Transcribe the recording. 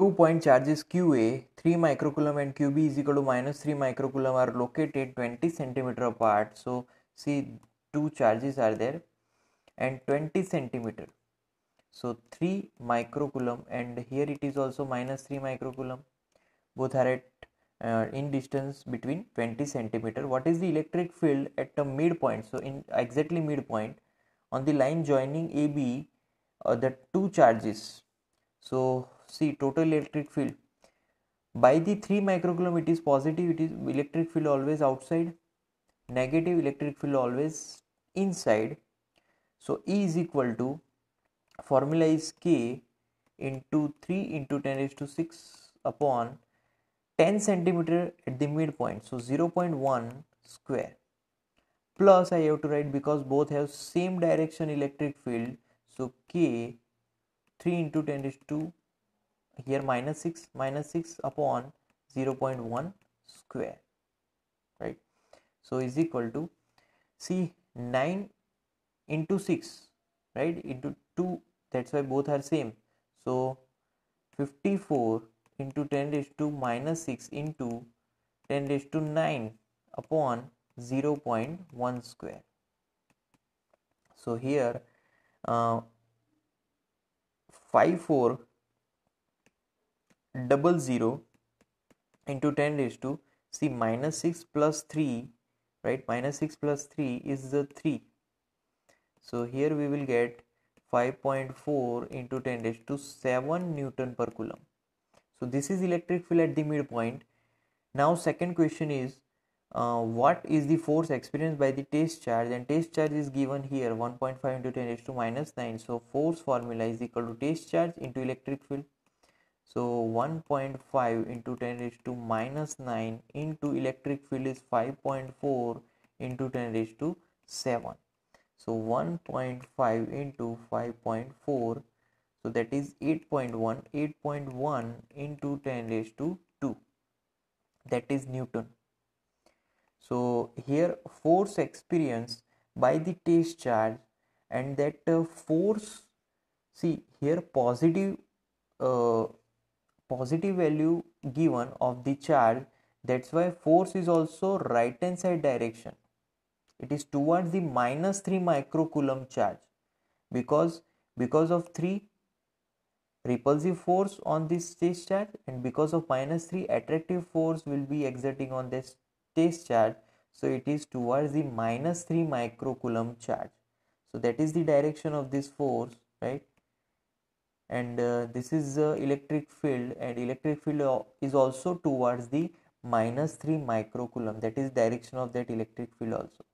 two point charges QA, 3 microcoulomb and QB is equal to minus 3 microcoulomb are located 20 centimeter apart. So see two charges are there and 20 centimeter. So 3 microcoulomb and here it is also minus 3 microcoulomb. Both are at uh, in distance between 20 centimeter. What is the electric field at the midpoint? So in exactly midpoint on the line joining AB uh, the two charges. So see total electric field by the 3 microcoulomb it is positive it is electric field always outside negative electric field always inside so e is equal to formula is k into 3 into 10 raised to 6 upon 10 centimeter at the midpoint so 0.1 square plus i have to write because both have same direction electric field so k 3 into 10 raised to here minus 6 minus 6 upon 0 0.1 square right so is equal to see 9 into 6 right into 2 that's why both are same so 54 into 10 raised to minus 6 into 10 raised to 9 upon 0 0.1 square so here uh, 54 double zero into 10 raised to see minus 6 plus 3 right minus 6 plus 3 is the 3 so here we will get 5.4 into 10 raised to 7 newton per coulomb so this is electric field at the midpoint now second question is uh, what is the force experienced by the test charge and test charge is given here 1.5 into 10 raised to minus 9 so force formula is equal to test charge into electric field so 1.5 into 10 raised to minus 9 into electric field is 5.4 into 10 raised to 7. So 1.5 into 5.4 so that is 8.1 8.1 into 10 raised to 2 that is Newton. So here force experienced by the test charge and that uh, force see here positive uh, positive value given of the charge, that's why force is also right hand side direction it is towards the minus 3 microcoulomb charge because because of 3 repulsive force on this stage charge and because of minus 3 attractive force will be exerting on this stage charge so it is towards the minus 3 microcoulomb charge so that is the direction of this force right and uh, this is uh, electric field and electric field uh, is also towards the minus 3 microcoulomb that is direction of that electric field also